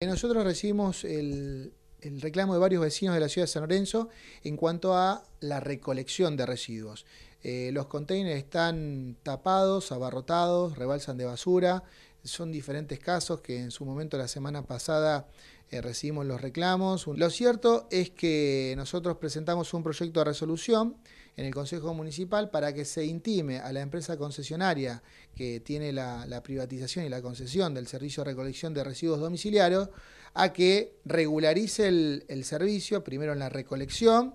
Nosotros recibimos el, reclamo de varios vecinos de la ciudad de San Lorenzo en cuanto a la recolección de residuos. Eh, los containers están tapados, abarrotados, rebalsan de basura, son diferentes casos que en su momento la semana pasada eh, recibimos los reclamos. Lo cierto es que nosotros presentamos un proyecto de resolución en el Consejo Municipal para que se intime a la empresa concesionaria que tiene la, privatización y la concesión del servicio de recolección de residuos domiciliarios a que regularice el servicio, primero en la recolección,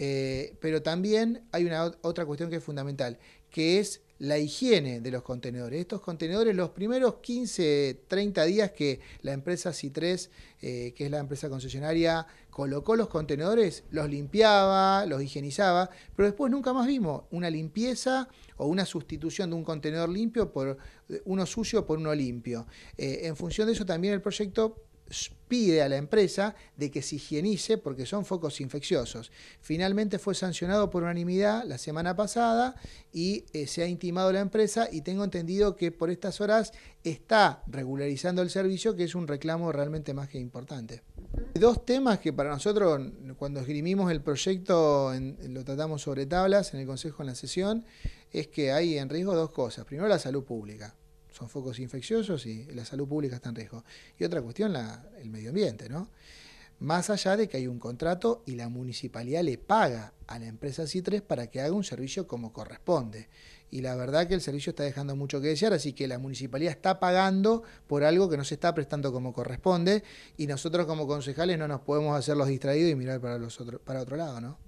eh, pero también hay una otra cuestión que es fundamental, que es la higiene de los contenedores. Estos contenedores, los primeros 15, 30 días que la empresa C3, eh, que es la empresa concesionaria, colocó los contenedores, los limpiaba, los higienizaba, pero después nunca más vimos una limpieza o una sustitución de un contenedor limpio por uno sucio por uno limpio. Eh, en función de eso también el proyecto pide a la empresa de que se higienice porque son focos infecciosos. Finalmente fue sancionado por unanimidad la semana pasada y eh, se ha intimado a la empresa y tengo entendido que por estas horas está regularizando el servicio, que es un reclamo realmente más que importante. Dos temas que para nosotros, cuando esgrimimos el proyecto, lo tratamos sobre tablas en el Consejo en la sesión, es que hay en riesgo dos cosas. Primero, la salud pública son focos infecciosos y la salud pública está en riesgo. Y otra cuestión, el medio ambiente, ¿no? Más allá de que hay un contrato y la municipalidad le paga a la empresa Citres para que haga un servicio como corresponde. Y la verdad que el servicio está dejando mucho que desear, así que la municipalidad está pagando por algo que no se está prestando como corresponde y nosotros como concejales no nos podemos hacer los distraídos y mirar para, los otro, para otro lado, ¿no?